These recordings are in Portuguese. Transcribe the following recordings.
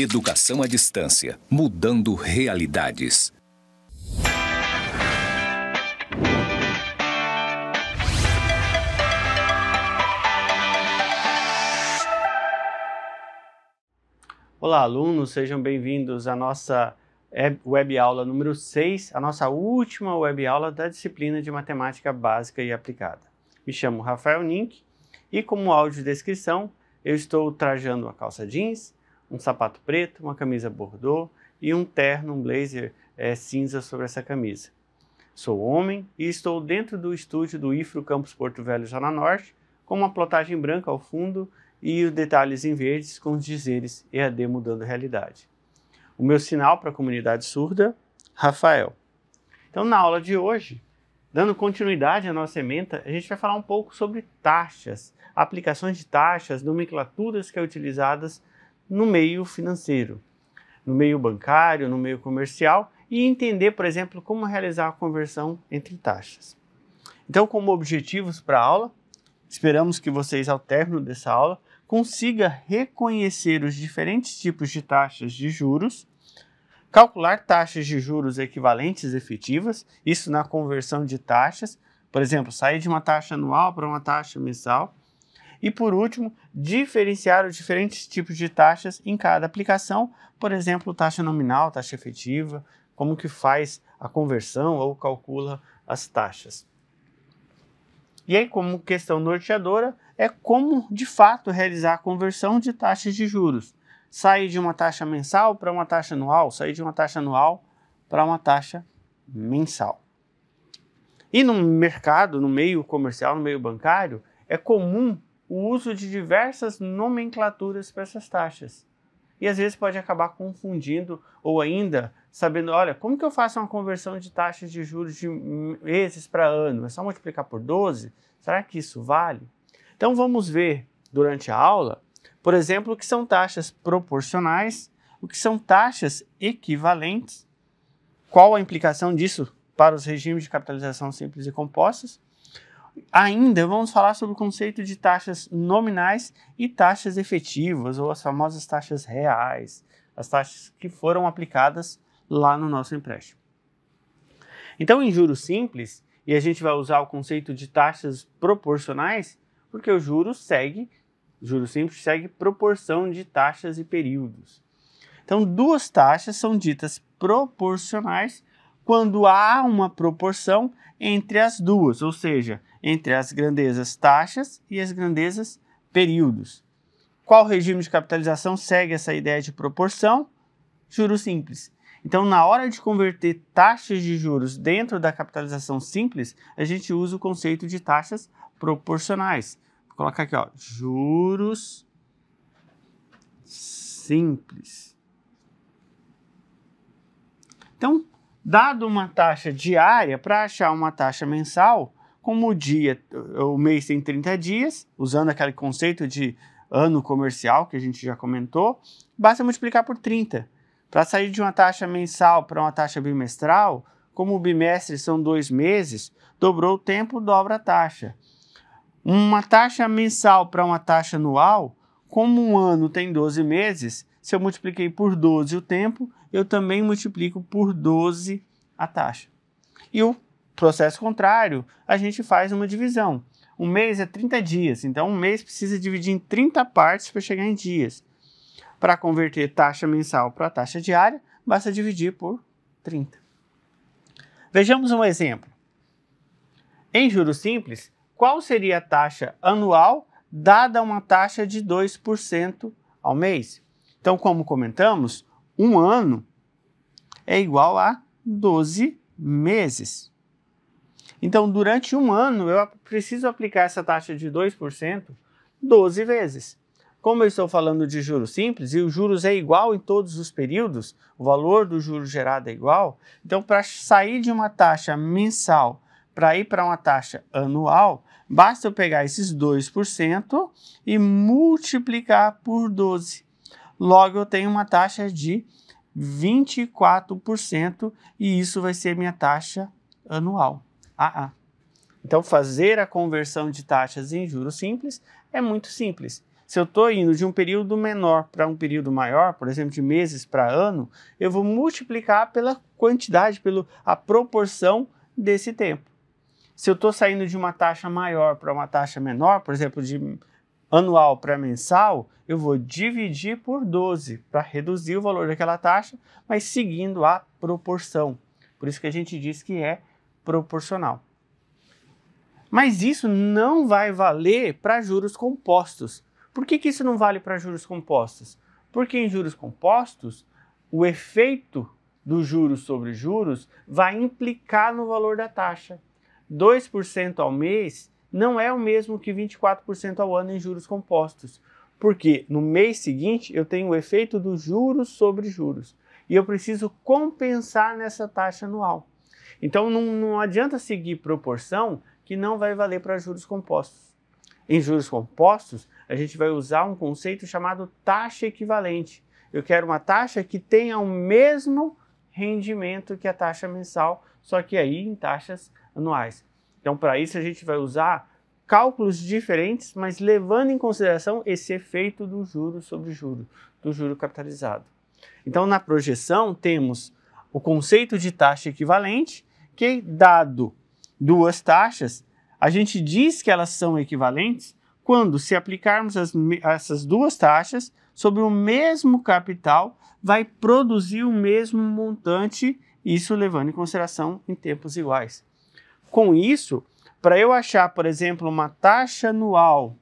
Educação à distância, mudando realidades. Olá, alunos, sejam bem-vindos à nossa web aula número 6, a nossa última web aula da disciplina de Matemática Básica e Aplicada. Me chamo Rafael Nink e, como áudio descrição, eu estou trajando uma calça jeans, um sapato preto, uma camisa bordô e um terno, um blazer é, cinza sobre essa camisa. Sou homem e estou dentro do estúdio do IFRO Campus Porto Velho, Zona Norte, com uma plotagem branca ao fundo e os detalhes em verdes com os dizeres EAD Mudando Realidade. O meu sinal para a comunidade surda, Rafael. Então, na aula de hoje, dando continuidade à nossa ementa, a gente vai falar um pouco sobre taxas, aplicações de taxas, nomenclaturas que são é utilizadas no meio financeiro, no meio bancário, no meio comercial e entender, por exemplo, como realizar a conversão entre taxas. Então, como objetivos para a aula, esperamos que vocês, ao término dessa aula, consiga reconhecer os diferentes tipos de taxas de juros, calcular taxas de juros equivalentes efetivas, isso na conversão de taxas, por exemplo, sair de uma taxa anual para uma taxa mensal, e por último, diferenciar os diferentes tipos de taxas em cada aplicação, por exemplo, taxa nominal, taxa efetiva, como que faz a conversão ou calcula as taxas. E aí, como questão norteadora, é como de fato realizar a conversão de taxas de juros. Sair de uma taxa mensal para uma taxa anual, sair de uma taxa anual para uma taxa mensal. E no mercado, no meio comercial, no meio bancário, é comum o uso de diversas nomenclaturas para essas taxas. E às vezes pode acabar confundindo ou ainda sabendo, olha, como que eu faço uma conversão de taxas de juros de meses para ano? É só multiplicar por 12? Será que isso vale? Então vamos ver durante a aula, por exemplo, o que são taxas proporcionais, o que são taxas equivalentes, qual a implicação disso para os regimes de capitalização simples e compostas, Ainda vamos falar sobre o conceito de taxas nominais e taxas efetivas, ou as famosas taxas reais, as taxas que foram aplicadas lá no nosso empréstimo. Então, em juros simples, e a gente vai usar o conceito de taxas proporcionais, porque o juro segue, juro simples segue proporção de taxas e períodos. Então, duas taxas são ditas proporcionais quando há uma proporção entre as duas, ou seja, entre as grandezas taxas e as grandezas períodos. Qual regime de capitalização segue essa ideia de proporção? Juros simples. Então, na hora de converter taxas de juros dentro da capitalização simples, a gente usa o conceito de taxas proporcionais. Vou colocar aqui, ó, juros simples. Então, dado uma taxa diária, para achar uma taxa mensal, como o dia, o mês tem 30 dias, usando aquele conceito de ano comercial que a gente já comentou, basta multiplicar por 30. Para sair de uma taxa mensal para uma taxa bimestral, como o bimestre são dois meses, dobrou o tempo, dobra a taxa. Uma taxa mensal para uma taxa anual, como um ano tem 12 meses, se eu multipliquei por 12 o tempo, eu também multiplico por 12 a taxa. E o processo contrário, a gente faz uma divisão. Um mês é 30 dias, então um mês precisa dividir em 30 partes para chegar em dias. Para converter taxa mensal para taxa diária, basta dividir por 30. Vejamos um exemplo. Em juros simples, qual seria a taxa anual dada uma taxa de 2% ao mês? Então, como comentamos, um ano é igual a 12 meses. Então, durante um ano, eu preciso aplicar essa taxa de 2% 12 vezes. Como eu estou falando de juros simples e os juros é igual em todos os períodos, o valor do juro gerado é igual, então para sair de uma taxa mensal para ir para uma taxa anual, basta eu pegar esses 2% e multiplicar por 12. Logo eu tenho uma taxa de 24% e isso vai ser minha taxa anual. AA. Ah, ah. Então, fazer a conversão de taxas em juros simples é muito simples. Se eu estou indo de um período menor para um período maior, por exemplo, de meses para ano, eu vou multiplicar pela quantidade, pela a proporção desse tempo. Se eu estou saindo de uma taxa maior para uma taxa menor, por exemplo, de anual para mensal, eu vou dividir por 12 para reduzir o valor daquela taxa, mas seguindo a proporção. Por isso que a gente diz que é proporcional. Mas isso não vai valer para juros compostos. Por que, que isso não vale para juros compostos? Porque em juros compostos, o efeito do juros sobre juros vai implicar no valor da taxa. 2% ao mês não é o mesmo que 24% ao ano em juros compostos, porque no mês seguinte eu tenho o efeito dos juros sobre juros e eu preciso compensar nessa taxa anual. Então não, não adianta seguir proporção que não vai valer para juros compostos. Em juros compostos, a gente vai usar um conceito chamado taxa equivalente. Eu quero uma taxa que tenha o mesmo rendimento que a taxa mensal, só que aí em taxas anuais. Então, para isso, a gente vai usar cálculos diferentes, mas levando em consideração esse efeito do juro sobre juro, do juro capitalizado. Então, na projeção, temos o conceito de taxa equivalente porque, dado duas taxas, a gente diz que elas são equivalentes quando, se aplicarmos as, essas duas taxas sobre o mesmo capital, vai produzir o mesmo montante, isso levando em consideração em tempos iguais. Com isso, para eu achar, por exemplo, uma taxa anual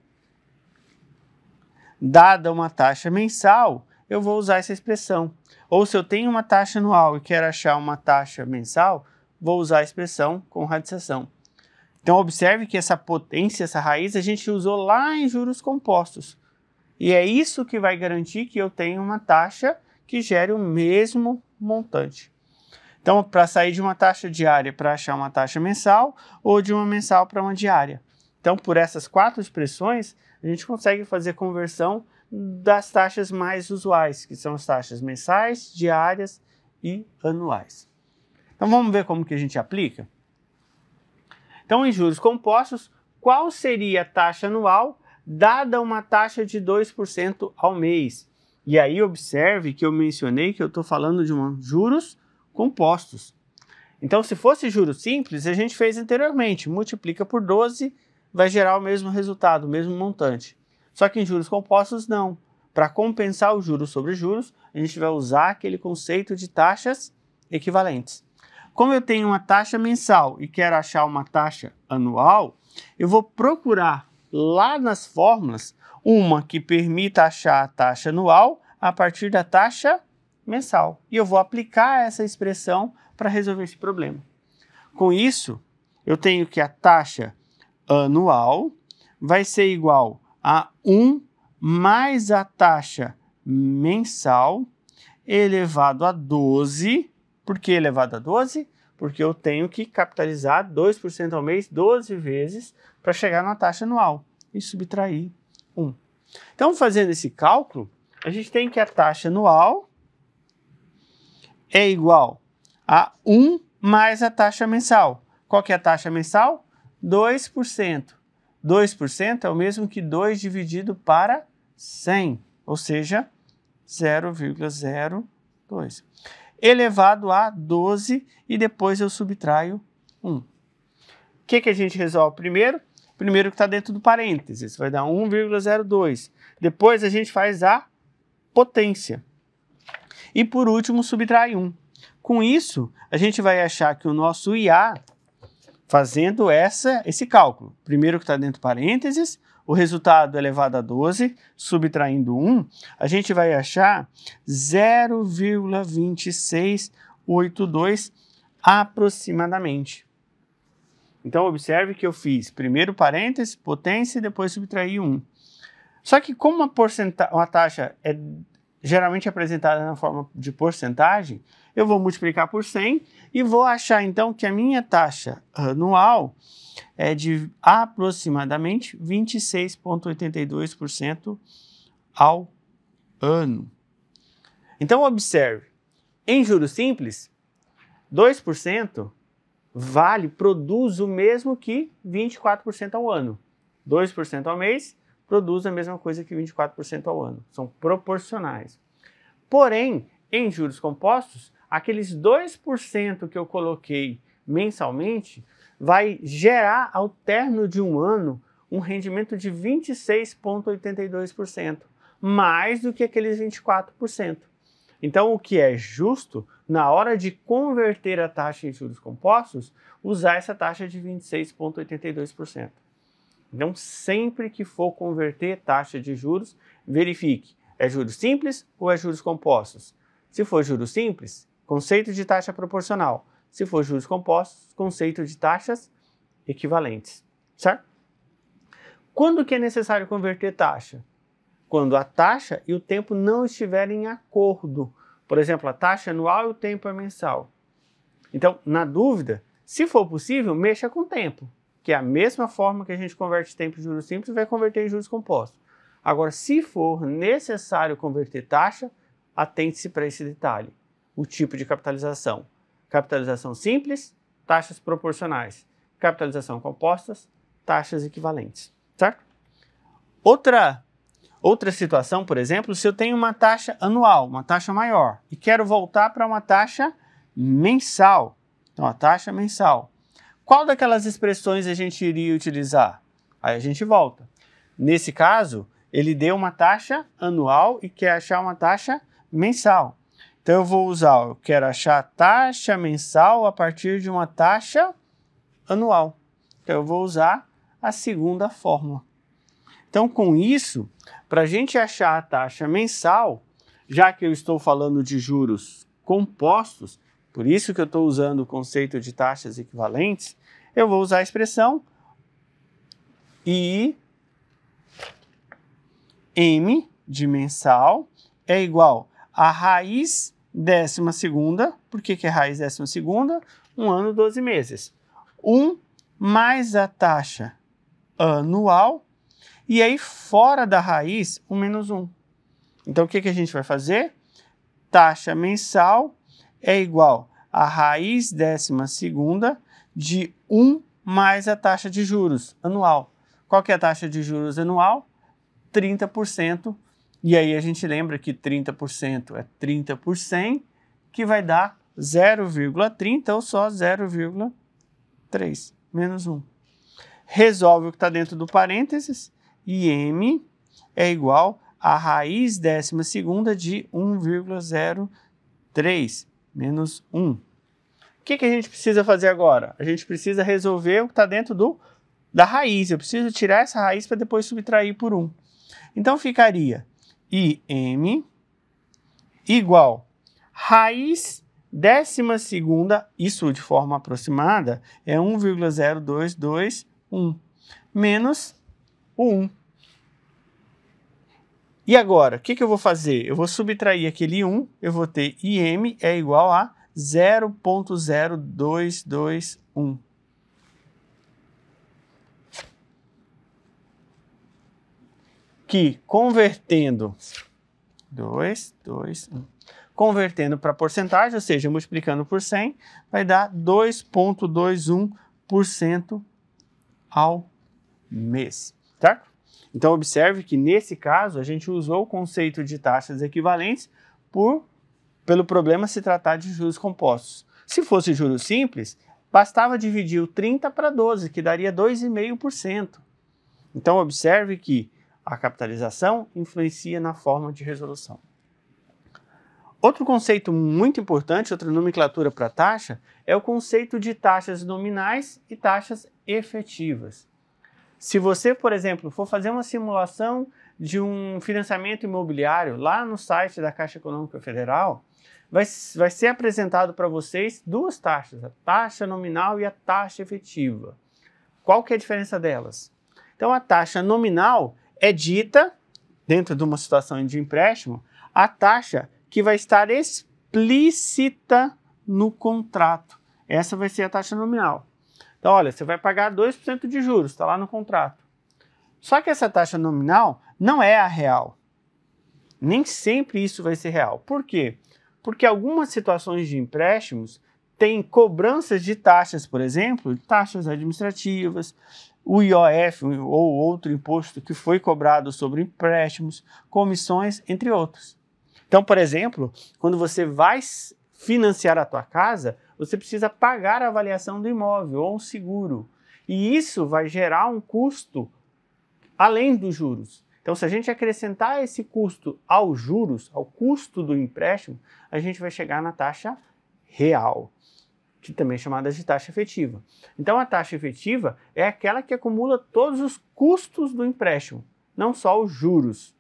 dada uma taxa mensal, eu vou usar essa expressão. Ou se eu tenho uma taxa anual e quero achar uma taxa mensal, vou usar a expressão com radiação. Então, observe que essa potência, essa raiz, a gente usou lá em juros compostos. E é isso que vai garantir que eu tenha uma taxa que gere o mesmo montante. Então, para sair de uma taxa diária para achar uma taxa mensal ou de uma mensal para uma diária. Então, por essas quatro expressões, a gente consegue fazer conversão das taxas mais usuais, que são as taxas mensais, diárias e anuais. Então vamos ver como que a gente aplica? Então, em juros compostos, qual seria a taxa anual dada uma taxa de 2% ao mês? E aí observe que eu mencionei que eu estou falando de uma, juros compostos. Então, se fosse juros simples, a gente fez anteriormente, multiplica por 12, vai gerar o mesmo resultado, o mesmo montante. Só que em juros compostos, não. Para compensar os juros sobre juros, a gente vai usar aquele conceito de taxas equivalentes. Como eu tenho uma taxa mensal e quero achar uma taxa anual, eu vou procurar lá nas fórmulas uma que permita achar a taxa anual a partir da taxa mensal. E eu vou aplicar essa expressão para resolver esse problema. Com isso, eu tenho que a taxa anual vai ser igual a 1 mais a taxa mensal elevado a 12 por que elevado a 12? Porque eu tenho que capitalizar 2% ao mês 12 vezes para chegar na taxa anual e subtrair 1. Então, fazendo esse cálculo, a gente tem que a taxa anual é igual a 1 mais a taxa mensal. Qual que é a taxa mensal? 2%. 2% é o mesmo que 2 dividido para 100, ou seja, 0,02 elevado a 12 e depois eu subtraio 1. O que, que a gente resolve primeiro? Primeiro que está dentro do parênteses, vai dar 1,02. Depois a gente faz a potência. E por último, subtrai 1. Com isso, a gente vai achar que o nosso IA, fazendo essa, esse cálculo, primeiro que está dentro do parênteses, o resultado elevado a 12, subtraindo 1, a gente vai achar 0,2682 aproximadamente. Então, observe que eu fiz primeiro parênteses, potência e depois subtrair 1. Só que como a, uma taxa é geralmente apresentada na forma de porcentagem, eu vou multiplicar por 100 e vou achar então que a minha taxa anual é de aproximadamente 26,82% ao ano. Então, observe: em juros simples, 2% vale, produz o mesmo que 24% ao ano. 2% ao mês produz a mesma coisa que 24% ao ano. São proporcionais. Porém, em juros compostos, aqueles 2% que eu coloquei mensalmente vai gerar, ao término de um ano, um rendimento de 26,82%, mais do que aqueles 24%. Então, o que é justo, na hora de converter a taxa em juros compostos, usar essa taxa de 26,82%. Então, sempre que for converter taxa de juros, verifique: é juros simples ou é juros compostos? Se for juros simples, conceito de taxa proporcional. Se for juros compostos, conceito de taxas equivalentes, certo? Quando que é necessário converter taxa? Quando a taxa e o tempo não estiverem em acordo. Por exemplo, a taxa anual e o tempo é mensal. Então, na dúvida, se for possível, mexa com o tempo, que é a mesma forma que a gente converte tempo em juros simples, vai converter em juros compostos. Agora, se for necessário converter taxa, atente-se para esse detalhe, o tipo de capitalização capitalização simples, taxas proporcionais, capitalização compostas, taxas equivalentes, certo? Outra outra situação, por exemplo, se eu tenho uma taxa anual, uma taxa maior e quero voltar para uma taxa mensal, então a taxa mensal. Qual daquelas expressões a gente iria utilizar? Aí a gente volta. Nesse caso, ele deu uma taxa anual e quer achar uma taxa mensal. Então eu vou usar, eu quero achar a taxa mensal a partir de uma taxa anual. Então eu vou usar a segunda fórmula. Então com isso, para a gente achar a taxa mensal, já que eu estou falando de juros compostos, por isso que eu estou usando o conceito de taxas equivalentes, eu vou usar a expressão I M de mensal é igual a raiz décima segunda, por que, que é raiz décima segunda? Um ano, 12 meses. 1 um, mais a taxa anual, e aí fora da raiz, o um menos 1. Um. Então, o que, que a gente vai fazer? Taxa mensal é igual a raiz décima segunda de 1 mais a taxa de juros anual. Qual que é a taxa de juros anual? 30% e aí a gente lembra que 30% é 30 por 100, que vai dar 0,30 ou só 0,3 menos 1. Resolve o que está dentro do parênteses e m é igual a raiz décima segunda de 1,03 menos 1. O que, que a gente precisa fazer agora? A gente precisa resolver o que está dentro do, da raiz. Eu preciso tirar essa raiz para depois subtrair por 1. Então ficaria IM igual raiz décima segunda, isso de forma aproximada, é 1,0221 menos o 1. E agora, o que, que, eu vou fazer? Eu vou subtrair aquele 1, eu vou ter IM é igual a 0.0221. que convertendo 2, 2, 1, convertendo para porcentagem, ou seja, multiplicando por 100, vai dar 2,21% ao mês, tá? Então observe que nesse caso a gente usou o conceito de taxas equivalentes por pelo problema se tratar de juros compostos. Se fosse juros simples, bastava dividir o 30 para 12, que daria 2,5%. Então observe que a capitalização influencia na forma de resolução. Outro conceito muito importante, outra nomenclatura para taxa, é o conceito de taxas nominais e taxas efetivas. Se você, por exemplo, for fazer uma simulação de um financiamento imobiliário lá no site da Caixa Econômica Federal, vai, vai ser apresentado para vocês duas taxas, a taxa nominal e a taxa efetiva. Qual que é a diferença delas? Então, a taxa nominal é dita, dentro de uma situação de empréstimo, a taxa que vai estar explícita no contrato. Essa vai ser a taxa nominal. Então, olha, você vai pagar 2% de juros, está lá no contrato. Só que essa taxa nominal não é a real. Nem sempre isso vai ser real. Por quê? Porque algumas situações de empréstimos têm cobranças de taxas, por exemplo, taxas administrativas, o IOF ou outro imposto que foi cobrado sobre empréstimos, comissões, entre outros. Então, por exemplo, quando você vai financiar a tua casa, você precisa pagar a avaliação do imóvel ou um seguro. E isso vai gerar um custo além dos juros. Então, se a gente acrescentar esse custo aos juros, ao custo do empréstimo, a gente vai chegar na taxa real que também é chamada de taxa efetiva. Então, a taxa efetiva é aquela que acumula todos os custos do empréstimo, não só os juros.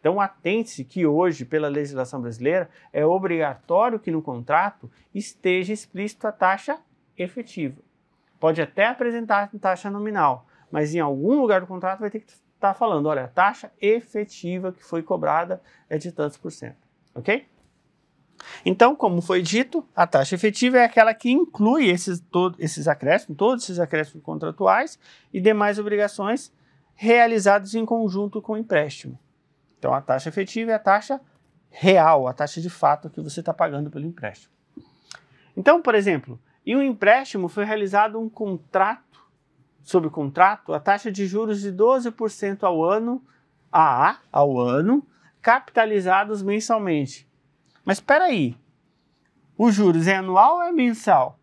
Então, atente-se que hoje, pela legislação brasileira, é obrigatório que no contrato esteja explícito a taxa efetiva. Pode até apresentar taxa nominal, mas em algum lugar do contrato vai ter que estar falando: olha, a taxa efetiva que foi cobrada é de tantos por cento. Ok? Então, como foi dito, a taxa efetiva é aquela que inclui esses, todo, esses acréscimos, todos esses acréscimos contratuais e demais obrigações realizados em conjunto com o empréstimo. Então, a taxa efetiva é a taxa real, a taxa de fato que você está pagando pelo empréstimo. Então, por exemplo, em um empréstimo foi realizado um contrato, sob contrato, a taxa de juros de 12% ao ano, a ao ano, capitalizados mensalmente. Mas espera aí, os juros é anual ou é mensal?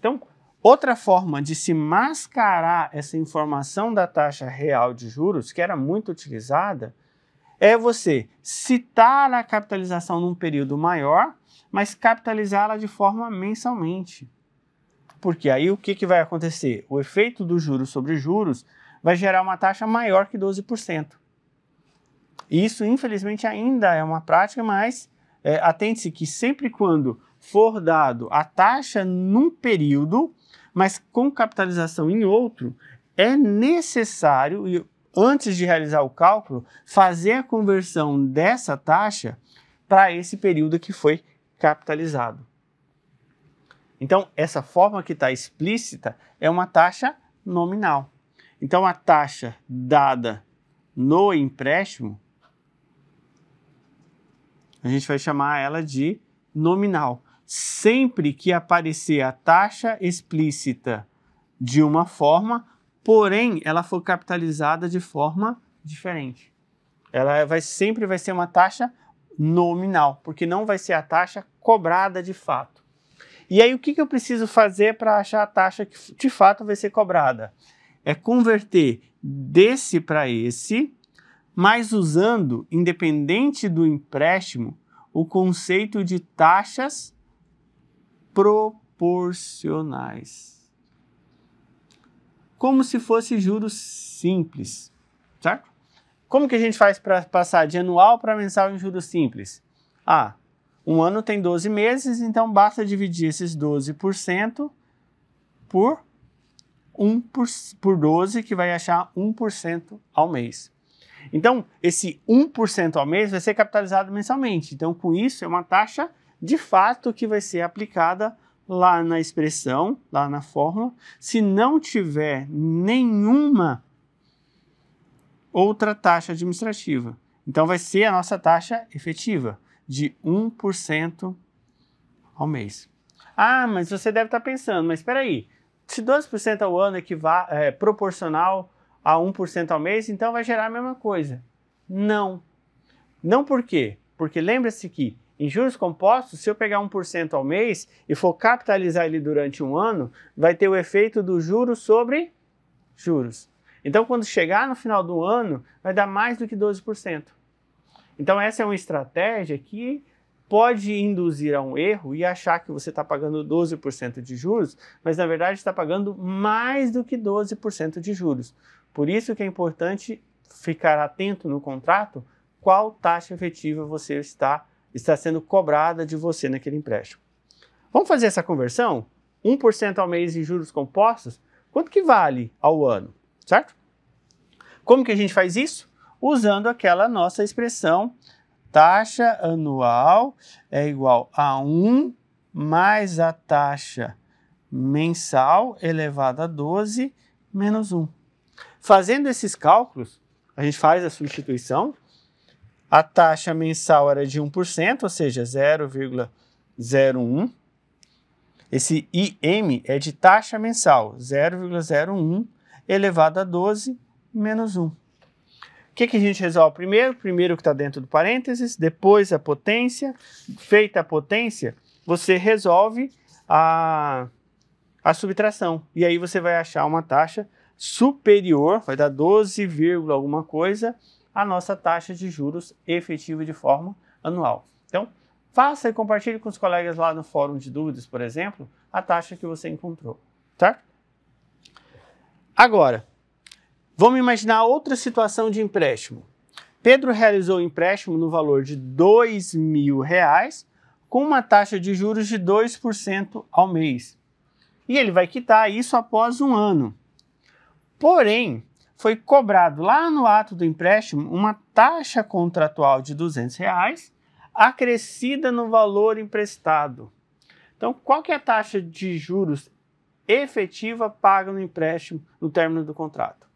Então, outra forma de se mascarar essa informação da taxa real de juros, que era muito utilizada, é você citar a capitalização num período maior, mas capitalizá-la de forma mensalmente. Porque aí o que, que vai acontecer? O efeito do juros sobre juros vai gerar uma taxa maior que 12%. Isso, infelizmente, ainda é uma prática, mas é, atente-se que sempre quando for dado a taxa num período, mas com capitalização em outro, é necessário, antes de realizar o cálculo, fazer a conversão dessa taxa para esse período que foi capitalizado. Então, essa forma que está explícita é uma taxa nominal. Então, a taxa dada no empréstimo a gente vai chamar ela de nominal. Sempre que aparecer a taxa explícita de uma forma, porém ela for capitalizada de forma diferente. Ela vai sempre vai ser uma taxa nominal, porque não vai ser a taxa cobrada de fato. E aí o que, que eu preciso fazer para achar a taxa que de fato vai ser cobrada? É converter desse para esse mas usando, independente do empréstimo, o conceito de taxas proporcionais. Como se fosse juros simples, certo? Como que a gente faz para passar de anual para mensal em juros simples? Ah, um ano tem 12 meses, então basta dividir esses 12% por 1 por, por 12, que vai achar 1% ao mês. Então, esse 1% ao mês vai ser capitalizado mensalmente. Então, com isso, é uma taxa de fato que vai ser aplicada lá na expressão, lá na fórmula. Se não tiver nenhuma outra taxa administrativa. Então, vai ser a nossa taxa efetiva de 1% ao mês. Ah, mas você deve estar pensando, mas espera aí, se 12% ao ano é, proporcional a 1% ao mês, então vai gerar a mesma coisa. Não. Não por quê? Porque lembra-se que em juros compostos, se eu pegar 1% ao mês e for capitalizar ele durante um ano, vai ter o efeito do juros sobre juros. Então, quando chegar no final do ano, vai dar mais do que 12%. Então, essa é uma estratégia que pode induzir a um erro e achar que você está pagando 12% de juros, mas na verdade está pagando mais do que 12% de juros. Por isso que é importante ficar atento no contrato qual taxa efetiva você está, está sendo cobrada de você naquele empréstimo. Vamos fazer essa conversão? 1% ao mês em juros compostos, quanto que vale ao ano, certo? Como que a gente faz isso? Usando aquela nossa expressão taxa anual é igual a 1 mais a taxa mensal elevada a 12 menos 1. Fazendo esses cálculos, a gente faz a substituição, a taxa mensal era de 1%, ou seja, 0,01. Esse IM é de taxa mensal, 0,01 elevado a 12 menos 1. O que, que a gente resolve primeiro? Primeiro o que está dentro do parênteses, depois a potência. Feita a potência, você resolve a, a subtração. E aí você vai achar uma taxa superior, vai dar 12, alguma coisa, a nossa taxa de juros efetiva de forma anual. Então, faça e compartilhe com os colegas lá no fórum de dúvidas, por exemplo, a taxa que você encontrou, tá? Agora, vamos imaginar outra situação de empréstimo. Pedro realizou um empréstimo no valor de R$ reais com uma taxa de juros de 2% ao mês. E ele vai quitar isso após um ano. Porém, foi cobrado lá no ato do empréstimo uma taxa contratual de 200 reais acrescida no valor emprestado. Então, qual que é a taxa de juros efetiva paga no empréstimo no término do contrato?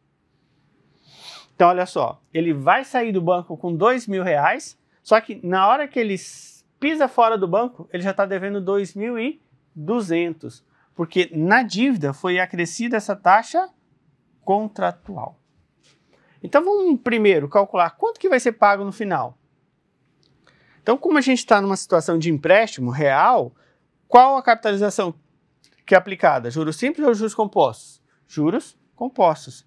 Então, olha só, ele vai sair do banco com dois mil reais, só que na hora que ele pisa fora do banco, ele já está devendo dois mil e duzentos, porque na dívida foi acrescida essa taxa contratual. Então vamos primeiro calcular quanto que vai ser pago no final. Então, como a gente está numa situação de empréstimo real, qual a capitalização que é aplicada? Juros simples ou juros compostos? Juros compostos.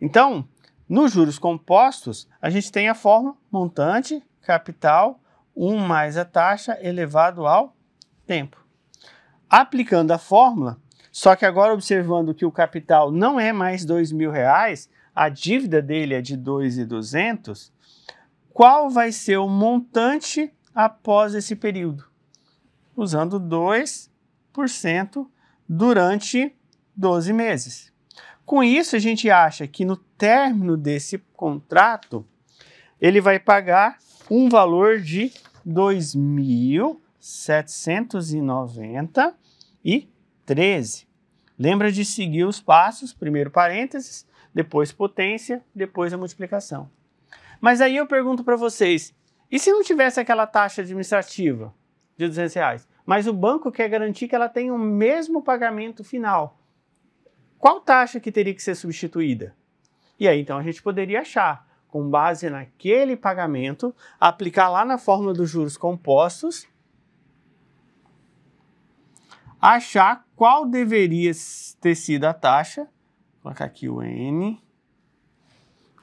Então, nos juros compostos, a gente tem a forma montante, capital, 1 mais a taxa elevado ao tempo. Aplicando a fórmula, só que agora, observando que o capital não é mais dois mil reais, a dívida dele é de 2,200, qual vai ser o montante após esse período? Usando 2% durante 12 meses. Com isso, a gente acha que no término desse contrato, ele vai pagar um valor de R$ 2.790 e 13. Lembra de seguir os passos, primeiro parênteses, depois potência, depois a multiplicação. Mas aí eu pergunto para vocês, e se não tivesse aquela taxa administrativa de 200 reais, mas o banco quer garantir que ela tenha o mesmo pagamento final, qual taxa que teria que ser substituída? E aí então a gente poderia achar, com base naquele pagamento, aplicar lá na fórmula dos juros compostos, achar qual deveria ter sido a taxa, vou colocar aqui o N,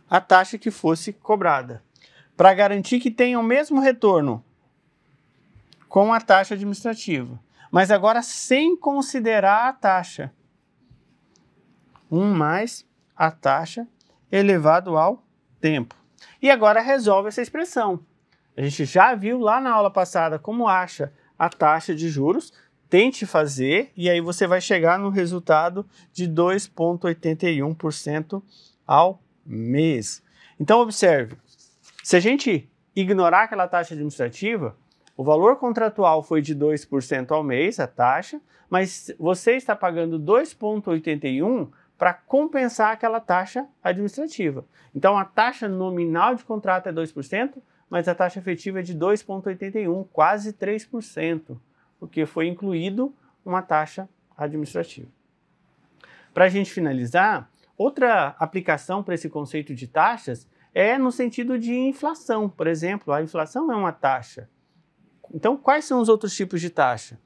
a taxa que fosse cobrada, para garantir que tenha o mesmo retorno com a taxa administrativa, mas agora sem considerar a taxa. 1 mais a taxa elevado ao tempo. E agora resolve essa expressão. A gente já viu lá na aula passada como acha a taxa de juros, tente fazer e aí você vai chegar no resultado de 2,81% ao mês. Então, observe: se a gente ignorar aquela taxa administrativa, o valor contratual foi de 2% ao mês, a taxa, mas você está pagando 2,81% para compensar aquela taxa administrativa. Então, a taxa nominal de contrato é 2%, mas a taxa efetiva é de 2,81%, quase 3% porque foi incluído uma taxa administrativa. Para a gente finalizar, outra aplicação para esse conceito de taxas é no sentido de inflação, por exemplo. A inflação é uma taxa. Então, quais são os outros tipos de taxa?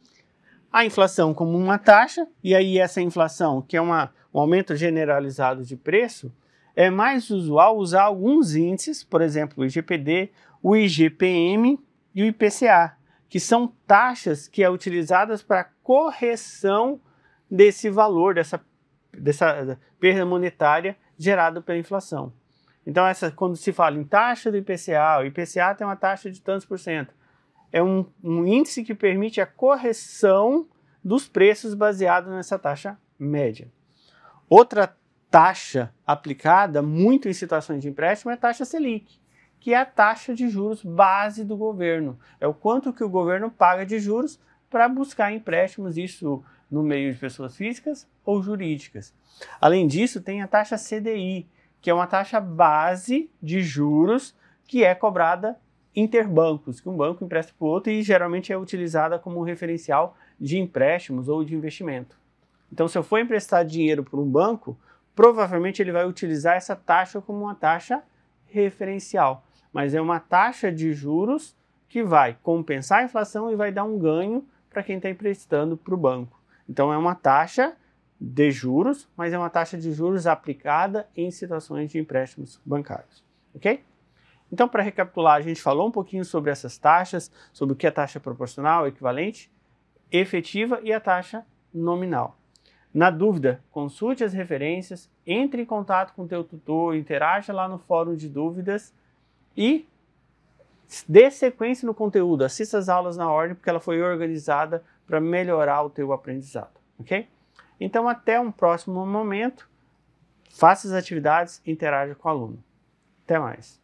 A inflação como uma taxa, e aí essa inflação, que é uma, um aumento generalizado de preço, é mais usual usar alguns índices, por exemplo, o IGPD, o IGPM e o IPCA, que são taxas que é utilizadas para correção desse valor, dessa, dessa perda monetária gerada pela inflação. Então, essa, quando se fala em taxa do IPCA, o IPCA tem uma taxa de tantos por cento. É um, um índice que permite a correção dos preços baseado nessa taxa média. Outra taxa aplicada muito em situações de empréstimo é a taxa Selic que é a taxa de juros base do governo. É o quanto que o governo paga de juros para buscar empréstimos, isso no meio de pessoas físicas ou jurídicas. Além disso, tem a taxa CDI, que é uma taxa base de juros que é cobrada interbancos, que um banco empresta para o outro e geralmente é utilizada como um referencial de empréstimos ou de investimento. Então, se eu for emprestar dinheiro para um banco, provavelmente ele vai utilizar essa taxa como uma taxa referencial mas é uma taxa de juros que vai compensar a inflação e vai dar um ganho para quem está emprestando para o banco. Então é uma taxa de juros, mas é uma taxa de juros aplicada em situações de empréstimos bancários, ok? Então, para recapitular, a gente falou um pouquinho sobre essas taxas, sobre o que é taxa proporcional, equivalente, efetiva e a taxa nominal. Na dúvida, consulte as referências, entre em contato com o teu tutor, interaja lá no fórum de dúvidas e dê sequência no conteúdo, assista as aulas na ordem, porque ela foi organizada para melhorar o teu aprendizado, ok? Então, até um próximo momento, faça as atividades, interaja com o aluno. Até mais!